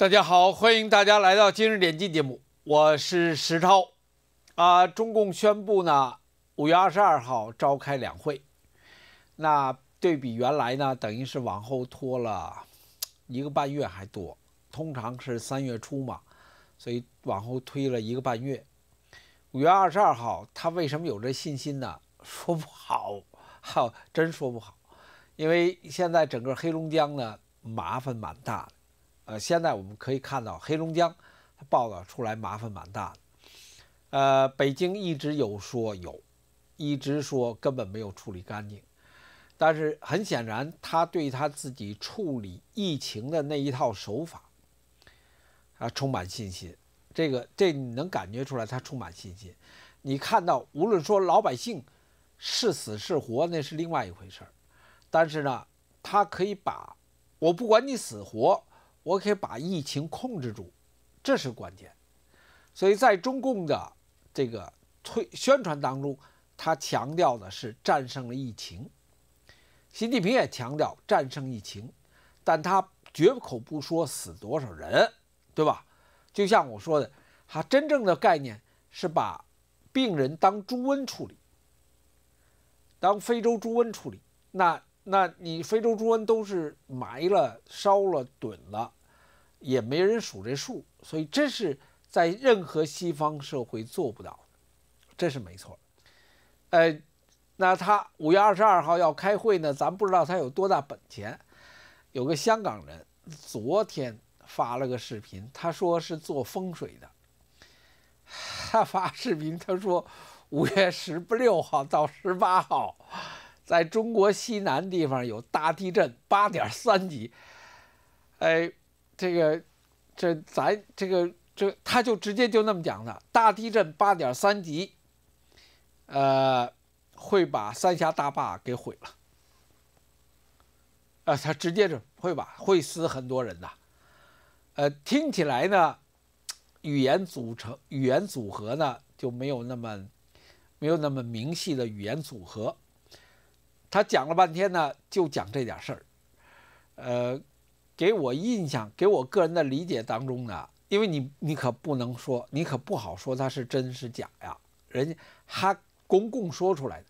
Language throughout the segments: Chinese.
大家好，欢迎大家来到今日点击节目，我是石超。啊，中共宣布呢，五月二十二号召开两会。那对比原来呢，等于是往后拖了一个半月还多。通常是三月初嘛，所以往后推了一个半月。五月二十二号，他为什么有这信心呢？说不好，好，真说不好。因为现在整个黑龙江呢，麻烦蛮大的。呃，现在我们可以看到黑龙江，报道出来麻烦蛮大。的。呃，北京一直有说有，一直说根本没有处理干净。但是很显然，他对他自己处理疫情的那一套手法，啊，充满信心。这个，这你能感觉出来，他充满信心。你看到，无论说老百姓是死是活，那是另外一回事儿。但是呢，他可以把我不管你死活。我可以把疫情控制住，这是关键。所以在中共的这个推宣传当中，他强调的是战胜了疫情。习近平也强调战胜疫情，但他绝口不说死多少人，对吧？就像我说的，他真正的概念是把病人当猪瘟处理，当非洲猪瘟处理。那那你非洲猪瘟都是埋了、烧了、炖了，也没人数这数，所以这是在任何西方社会做不到的，这是没错。呃，那他五月二十二号要开会呢，咱不知道他有多大本钱。有个香港人昨天发了个视频，他说是做风水的。他发视频，他说五月十六号到十八号。在中国西南地方有大地震，八点三级。哎，这个，这咱这个这，他就直接就那么讲的，大地震八点三级，呃，会把三峡大坝给毁了，啊，他直接就会把会死很多人呐。呃，听起来呢，语言组成语言组合呢就没有那么没有那么明细的语言组合。他讲了半天呢，就讲这点事儿，呃，给我印象，给我个人的理解当中呢，因为你你可不能说，你可不好说他是真是假呀，人家他公共说出来的，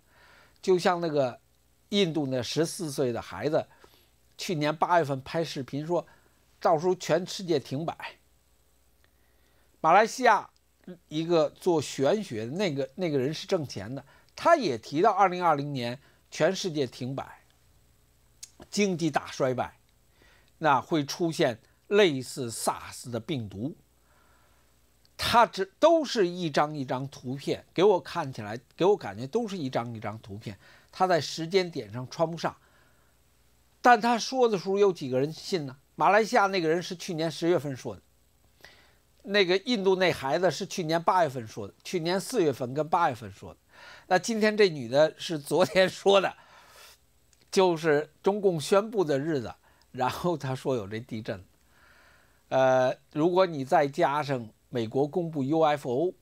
就像那个印度那十四岁的孩子，去年八月份拍视频说，到时候全世界停摆。马来西亚一个做玄学的那个那个人是挣钱的，他也提到二零二零年。全世界停摆，经济大衰败，那会出现类似 SARS 的病毒。他这都是一张一张图片，给我看起来，给我感觉都是一张一张图片。他在时间点上穿不上，但他说的时候有几个人信呢？马来西亚那个人是去年十月份说的，那个印度那孩子是去年八月份说的，去年四月份跟八月份说的。那今天这女的是昨天 说的，就是中共宣布的日子，然后她说有这地震，呃，如果你再加上美国公布 UFO，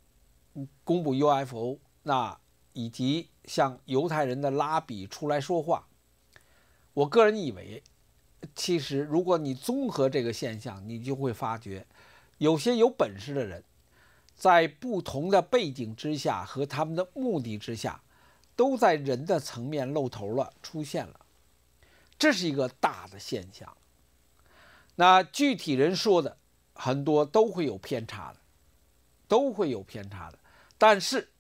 公布 UFO，那以及像犹太人的拉比出来说话，我个人以为，其实如果你综合这个现象，你就会发觉，有些有本事的人。在不同的背景之下和他们的目的之下，都在人的层面露头了，出现了。这是一个大的现象。那具体人说的很多都会有偏差的，都会有偏差的。但是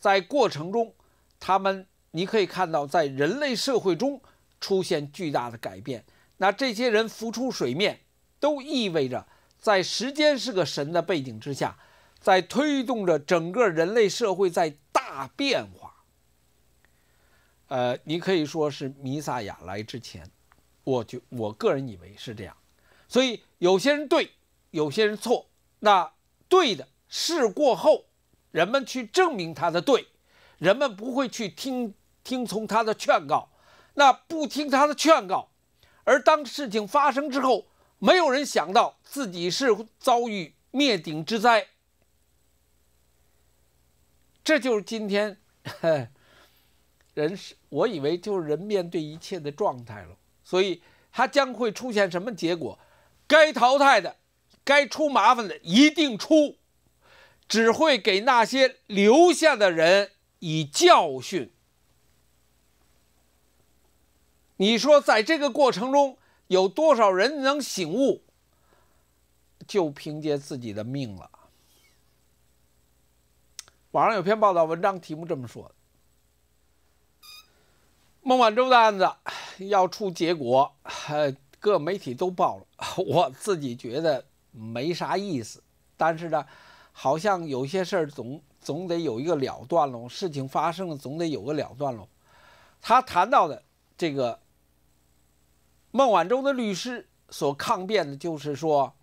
在过程中，他们你可以看到，在人类社会中出现巨大的改变。那这些人浮出水面，都意味着在时间是个神的背景之下。在推动着整个人类社会在大变化。呃，你可以说是弥撒亚来之前，我就我个人以为是这样。所以有些人对，有些人错。那对的事过后，人们去证明他的对，人们不会去听听从他的劝告。那不听他的劝告，而当事情发生之后，没有人想到自己是遭遇灭顶之灾。这就是今天，人是，我以为就是人面对一切的状态了。所以，它将会出现什么结果？该淘汰的，该出麻烦的一定出，只会给那些留下的人以教训。你说，在这个过程中，有多少人能醒悟？就凭借自己的命了。网上有篇报道文章，题目这么说：“孟晚舟的案子要出结果，各媒体都报了。我自己觉得没啥意思，但是呢，好像有些事儿总总得有一个了断喽。事情发生了，总得有个了断喽。”他谈到的这个孟晚舟的律师所抗辩的就是说，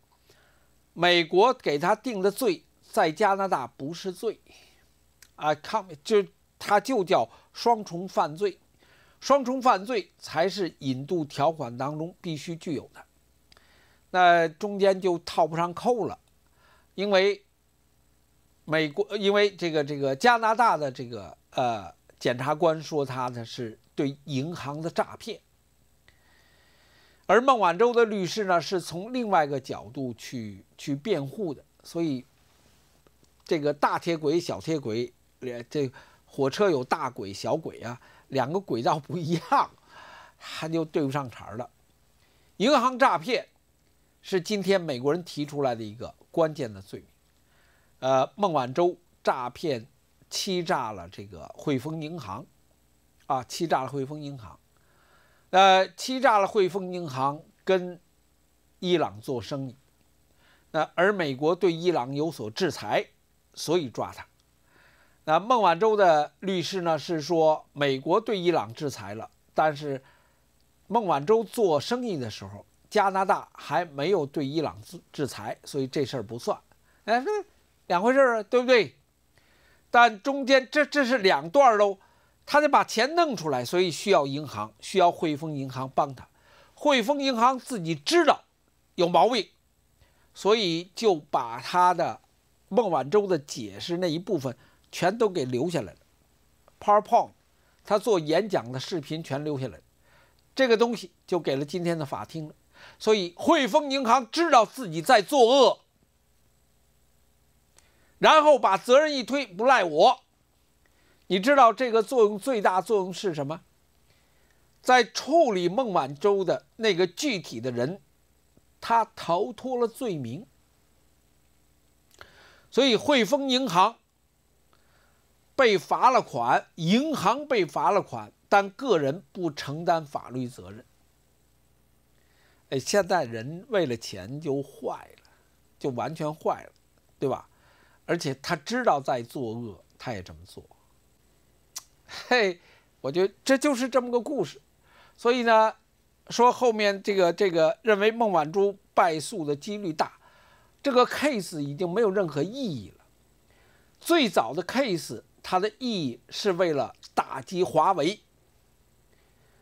美国给他定的罪在加拿大不是罪。啊，抗就它就叫双重犯罪，双重犯罪才是引渡条款当中必须具有的。那中间就套不上扣了，因为美国，因为这个这个加拿大的这个呃检察官说他的是对银行的诈骗，而孟晚舟的律师呢是从另外一个角度去去辩护的，所以这个大铁轨小铁轨。连这火车有大轨小轨啊，两个轨道不一样，他就对不上茬儿了。银行诈骗是今天美国人提出来的一个关键的罪名。呃，孟晚舟诈骗欺诈了这个汇丰银行，啊，欺诈了汇丰银行，呃，欺诈了汇丰银行跟伊朗做生意，那而美国对伊朗有所制裁，所以抓他。那孟晚舟的律师呢？是说美国对伊朗制裁了，但是孟晚舟做生意的时候，加拿大还没有对伊朗制制裁，所以这事儿不算。哎，两回事儿啊，对不对？但中间这这是两段喽，他得把钱弄出来，所以需要银行，需要汇丰银行帮他。汇丰银行自己知道有毛病，所以就把他的孟晚舟的解释那一部分。全都给留下来了，PowerPoint，他做演讲的视频全留下来了，这个东西就给了今天的法庭了。所以汇丰银行知道自己在作恶，然后把责任一推，不赖我。你知道这个作用最大作用是什么？在处理孟晚舟的那个具体的人，他逃脱了罪名。所以汇丰银行。被罚了款，银行被罚了款，但个人不承担法律责任。哎，现在人为了钱就坏了，就完全坏了，对吧？而且他知道在作恶，他也这么做。嘿，我觉得这就是这么个故事。所以呢，说后面这个这个认为孟晚舟败诉的几率大，这个 case 已经没有任何意义了。最早的 case。它的意义是为了打击华为。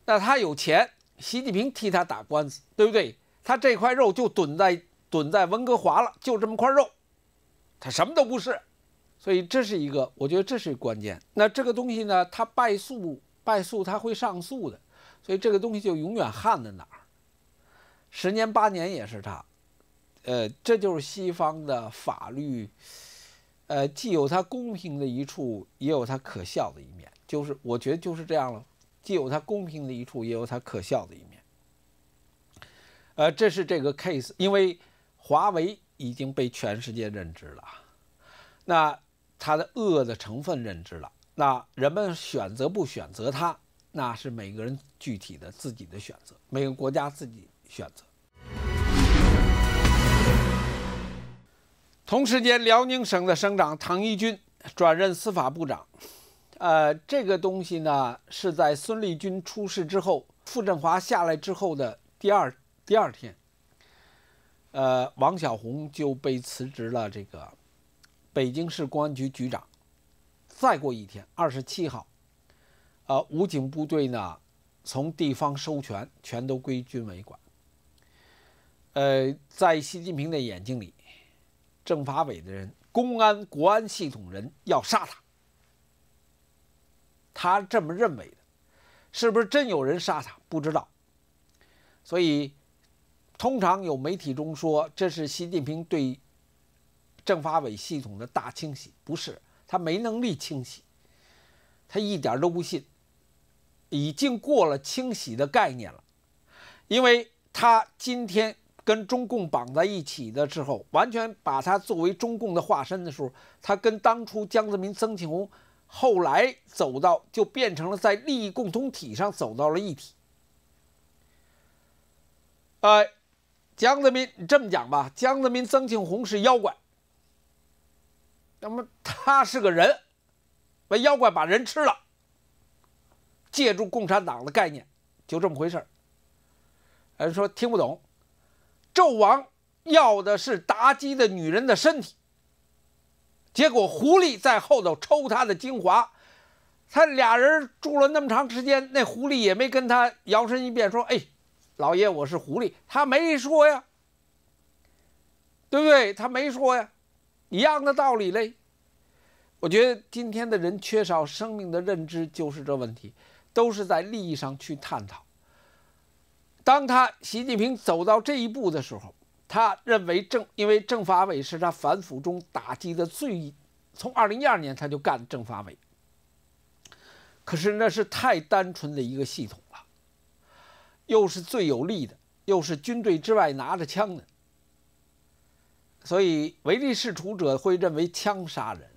那他有钱，习近平替他打官司，对不对？他这块肉就蹲在蹲在温哥华了，就这么块肉，他什么都不是。所以这是一个，我觉得这是关键。那这个东西呢？他败诉，败诉他会上诉的，所以这个东西就永远焊在哪儿，十年八年也是他。呃，这就是西方的法律。呃，既有它公平的一处，也有它可笑的一面，就是我觉得就是这样了。既有它公平的一处，也有它可笑的一面。呃，这是这个 case，因为华为已经被全世界认知了，那它的恶的成分认知了，那人们选择不选择它，那是每个人具体的自己的选择，每个国家自己选择。同时间，辽宁省的省长唐一军转任司法部长。呃，这个东西呢，是在孙立军出事之后，傅政华下来之后的第二第二天。呃，王小红就被辞职了。这个北京市公安局局长，再过一天，二十七号，呃，武警部队呢，从地方收权，全都归军委管。呃，在习近平的眼睛里。政法委的人、公安、国安系统人要杀他，他这么认为的。是不是真有人杀他？不知道。所以，通常有媒体中说这是习近平对政法委系统的大清洗，不是他没能力清洗，他一点都不信。已经过了清洗的概念了，因为他今天。跟中共绑在一起的时候，完全把他作为中共的化身的时候，他跟当初江泽民、曾庆红后来走到，就变成了在利益共同体上走到了一体。哎，江泽民，你这么讲吧，江泽民、曾庆红是妖怪，那么他是个人，把妖怪把人吃了，借助共产党的概念，就这么回事儿。哎，说听不懂。纣王要的是妲己的女人的身体，结果狐狸在后头抽他的精华，他俩人住了那么长时间，那狐狸也没跟他摇身一变说：“哎，老爷，我是狐狸。”他没说呀，对不对？他没说呀，一样的道理嘞。我觉得今天的人缺少生命的认知，就是这问题，都是在利益上去探讨。当他习近平走到这一步的时候，他认为政因为政法委是他反腐中打击的最，从二零一二年他就干政法委。可是那是太单纯的一个系统了，又是最有利的，又是军队之外拿着枪的，所以唯利是图者会认为枪杀人，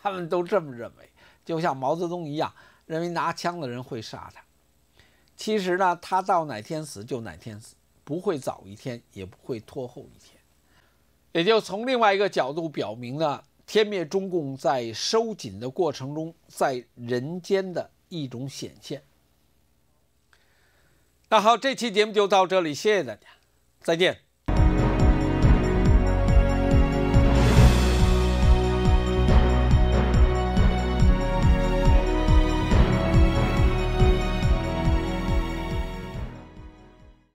他们都这么认为，就像毛泽东一样，认为拿枪的人会杀他。其实呢，他到哪天死就哪天死，不会早一天，也不会拖后一天。也就从另外一个角度表明了天灭中共在收紧的过程中，在人间的一种显现。那好，这期节目就到这里，谢谢大家，再见。